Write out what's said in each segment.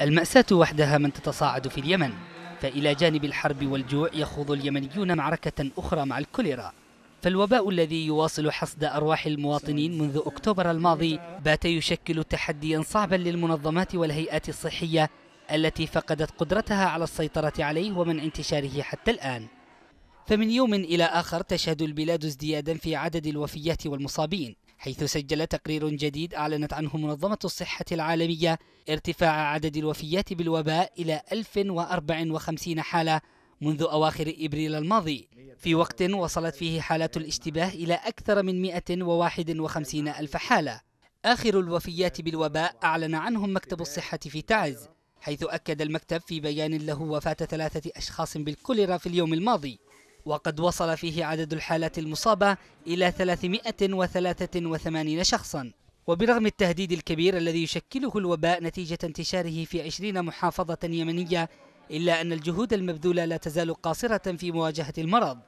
المأساة وحدها من تتصاعد في اليمن فإلى جانب الحرب والجوع يخوض اليمنيون معركة أخرى مع الكوليرا فالوباء الذي يواصل حصد أرواح المواطنين منذ أكتوبر الماضي بات يشكل تحديا صعبا للمنظمات والهيئات الصحية التي فقدت قدرتها على السيطرة عليه ومنع انتشاره حتى الآن فمن يوم إلى آخر تشهد البلاد ازديادا في عدد الوفيات والمصابين حيث سجل تقرير جديد أعلنت عنه منظمة الصحة العالمية ارتفاع عدد الوفيات بالوباء إلى 1054 حالة منذ أواخر إبريل الماضي في وقت وصلت فيه حالات الاشتباه إلى أكثر من 151 ألف حالة آخر الوفيات بالوباء أعلن عنهم مكتب الصحة في تعز حيث أكد المكتب في بيان له وفاة ثلاثة أشخاص بالكوليرا في اليوم الماضي وقد وصل فيه عدد الحالات المصابة إلى 383 شخصا وبرغم التهديد الكبير الذي يشكله الوباء نتيجة انتشاره في 20 محافظة يمنية إلا أن الجهود المبذولة لا تزال قاصرة في مواجهة المرض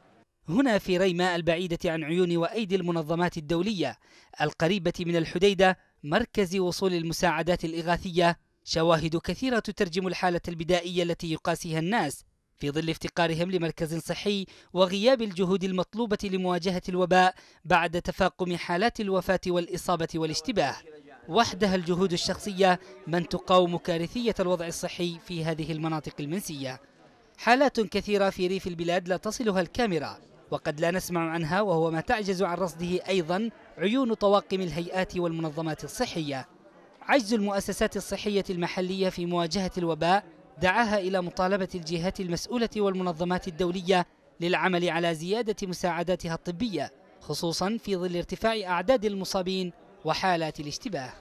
هنا في ريماء البعيدة عن عيون وأيدي المنظمات الدولية القريبة من الحديدة مركز وصول المساعدات الإغاثية شواهد كثيرة تترجم الحالة البدائية التي يقاسيها الناس في ظل افتقارهم لمركز صحي وغياب الجهود المطلوبة لمواجهة الوباء بعد تفاقم حالات الوفاة والإصابة والاشتباه وحدها الجهود الشخصية من تقاوم كارثية الوضع الصحي في هذه المناطق المنسية حالات كثيرة في ريف البلاد لا تصلها الكاميرا وقد لا نسمع عنها وهو ما تعجز عن رصده أيضا عيون طواقم الهيئات والمنظمات الصحية عجز المؤسسات الصحية المحلية في مواجهة الوباء دعاها إلى مطالبة الجهات المسؤولة والمنظمات الدولية للعمل على زيادة مساعداتها الطبية خصوصا في ظل ارتفاع أعداد المصابين وحالات الاشتباه